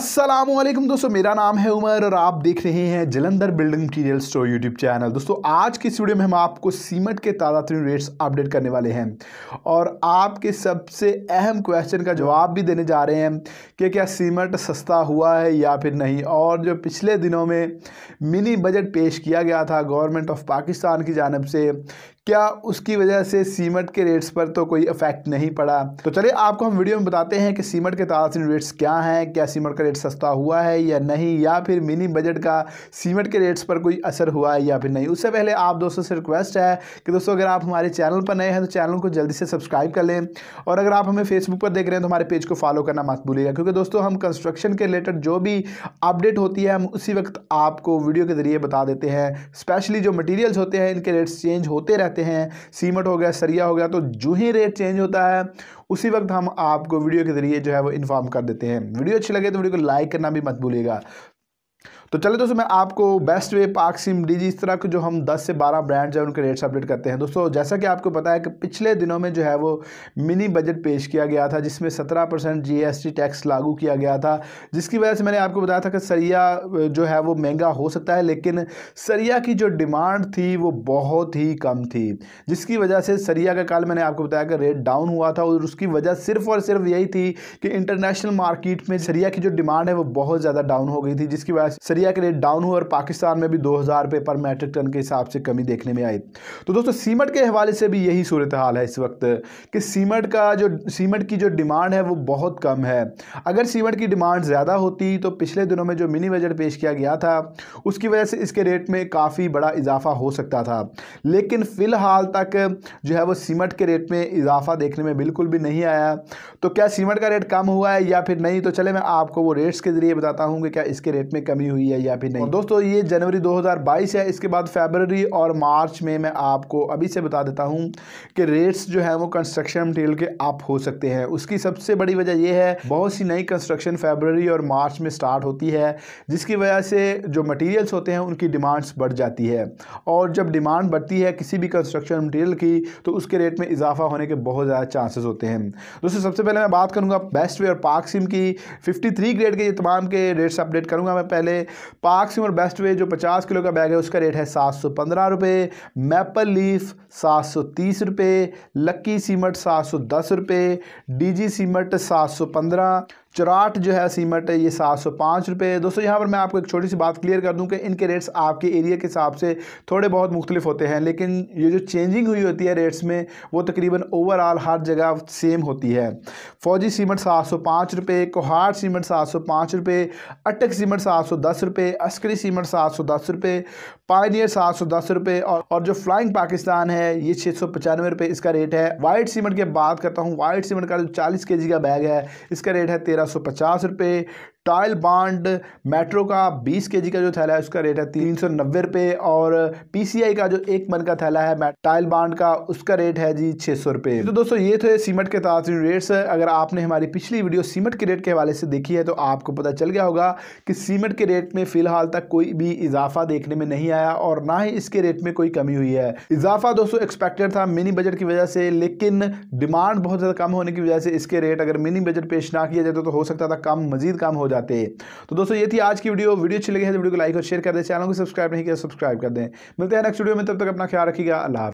असलम दोस्तों मेरा नाम है उमर और आप देख रहे हैं Jalandhar building material store YouTube channel दोस्तों आज की इस वीडियो में हम आपको सीमेंट के ताज़ा तरीन रेट्स अपडेट करने वाले हैं और आपके सबसे अहम क्वेश्चन का जवाब भी देने जा रहे हैं कि क्या सीमेंट सस्ता हुआ है या फिर नहीं और जो पिछले दिनों में मिनी बजट पेश किया गया था गवर्नमेंट ऑफ पाकिस्तान की जानब से क्या उसकी वजह से सीमेंट के रेट्स पर तो कोई इफेक्ट नहीं पड़ा तो चलिए आपको हम वीडियो में बताते हैं कि सीमेंट के तारासीन रेट्स क्या हैं क्या सीमेंट का रेट सस्ता हुआ है या नहीं या फिर मिनी बजट का सीमेंट के रेट्स पर कोई असर हुआ है या फिर नहीं उससे पहले आप दोस्तों से रिक्वेस्ट है कि दोस्तों अगर आप हमारे चैनल पर नए हैं तो चैनल को जल्दी से सब्सक्राइब कर लें और अगर आप हमें फेसबुक पर देख रहे हैं तो हमारे पेज को फॉलो करना मत भूलिएगा क्योंकि दोस्तों हम कंस्ट्रक्शन के रिलेटेड जो भी अपडेट होती है हम उसी वक्त आपको वीडियो के ज़रिए बता देते हैं स्पेशली जो मटीरियल्स होते हैं इनके रेट्स चेंज होते रहते जाते हैं सीमट हो गया सरिया हो गया तो जो ही रेट चेंज होता है उसी वक्त हम आपको वीडियो के ज़रिए जो है वो इन्फॉर्म कर देते हैं वीडियो अच्छी लगे तो वीडियो को लाइक करना भी मत भूलिएगा तो चले दोस्तों मैं आपको बेस्ट वे पार्क सिम डी इस तरह के जो हम 10 से 12 ब्रांड्स हैं उनके रेट्स अपडेट करते हैं दोस्तों जैसा कि आपको पता है कि पिछले दिनों में जो है वो मिनी बजट पेश किया गया था जिसमें 17 परसेंट जी टैक्स लागू किया गया था जिसकी वजह से मैंने आपको बताया था कि सरिया जो है वो महंगा हो सकता है लेकिन सरिया की जो डिमांड थी वो बहुत ही कम थी जिसकी वजह से सरिया का काल मैंने आपको बताया कि रेट डाउन हुआ था और उसकी वजह सिर्फ और सिर्फ यही थी कि इंटरनेशनल मार्केट में सरिया की जो डिमांड है वो बहुत ज़्यादा डाउन हो गई थी जिसकी वजह से इंडिया के रेट डाउन हुए और पाकिस्तान में भी दो हज़ार रुपये पर मैट्रिक टन के हिसाब से कमी देखने में आई तो दोस्तों सीमेंट के हवाले से भी यही सूरत हाल है इस वक्त कि सीमेंट का जो सीमेंट की जो डिमांड है वो बहुत कम है अगर सीमेंट की डिमांड ज़्यादा होती तो पिछले दिनों में जो मिनी बजट पेश किया गया था उसकी वजह से इसके रेट में काफ़ी बड़ा इजाफा हो सकता था लेकिन फ़िलहाल तक जो है वो सीमेंट के रेट में इजाफा देखने में बिल्कुल भी नहीं आया तो क्या सीमेंट का रेट कम हुआ है या फिर नहीं तो चले मैं आपको वो रेट्स के ज़रिए बताता हूँ कि क्या इसके रेट में कमी हुई है या फिर नहीं दोस्तों ये जनवरी 2022 है इसके बाद फेबररी और मार्च में मैं आपको अभी से बता देता हूँ कि रेट्स जो है वो कंस्ट्रक्शन मटेरियल के अप हो सकते हैं उसकी सबसे बड़ी वजह यह है बहुत सी नई कंस्ट्रक्शन फेबररी और मार्च में स्टार्ट होती है जिसकी वजह से जो मटीरियल्स होते हैं उनकी डिमांड्स बढ़ जाती है और जब डिमांड बढ़ती है किसी भी कंस्ट्रक्शन मटेरियल की तो उसके रेट में इजाफा होने के बहुत ज़्यादा चांसेस होते हैं दोस्तों सबसे पहले मैं बात करूँगा बेस्ट वे और पार्क सिम की 53 ग्रेड के ये तमाम के रेट्स अपडेट करूँगा मैं पहले पार्क और बेस्ट वे जो पचास किलो का बैग है उसका रेट है सात सौ पंद्रह रुपये मैपल लीफ सात सौ तीस रुपये लक्की सीमट सात सौ दस रुपये डी जी सीमट सात सौ पंद्रह चौराट जो है सीमेंट ये सात सौ पाँच रुपये दोस्तों यहाँ पर मैं आपको एक छोटी सी बात क्लियर कर दूँ कि इनके रेट्स आपके एरिया के हिसाब से थोड़े बहुत मुख्तलिफ होते हैं लेकिन ये जो चेंजिंग हुई होती है रेट्स में वो तकरीबन ओवरऑल हर जगह सेम होती है फौजी सीमेंट सात सौ पाँच रुपये कोहार सीमेंट सात सौ पाँच रुपये अटक सीमेंट सात सौ दस रुपये अस्करी सीमेंट सात सौ दस रुपये पायनियर सात सौ दस रुपये और, और जो फ्लाइंग पाकिस्तान है ये छः सौ पचानवे रुपये इसका रेट है वाइट सीमेंट की बात करता हूँ वाइट सीमेंट का जो चालीस के जी का बैग है इसका रेट है तेरह तेरह सौ पचास रुपये टॉयल बाड मेट्रो का 20 केजी का जो थैला है उसका रेट है तीन सौ नब्बे रुपये और पीसीआई का जो एक मन का थैला है टाइल बांड का उसका रेट है जी छः सौ रुपये तो दोस्तों ये थे सीमेंट के ताजी रेट्स अगर आपने हमारी पिछली वीडियो सीमेंट के रेट के हवाले से देखी है तो आपको पता चल गया होगा कि सीमेंट के रेट में फ़िलहाल तक कोई भी इजाफा देखने में नहीं आया और ना ही इसके रेट में कोई कमी हुई है इजाफा दोस्तों एक्सपेक्टेड था मिनी बजट की वजह से लेकिन डिमांड बहुत ज़्यादा कम होने की वजह से इसके रेट अगर मिनी बजट पेश ना किया जाता तो हो सकता था कम मजीद कम हो जाते तो दोस्तों ये थी आज की वीडियो वीडियो अच्छी लगी है तो वीडियो को लाइक और शेयर कर दें चैनल को सब्सक्राइब नहीं किया तो सब्सक्राइब कर दें मिलते हैं नेक्स्ट वीडियो में तब तक अपना ख्याल रखिएगा अल्लाह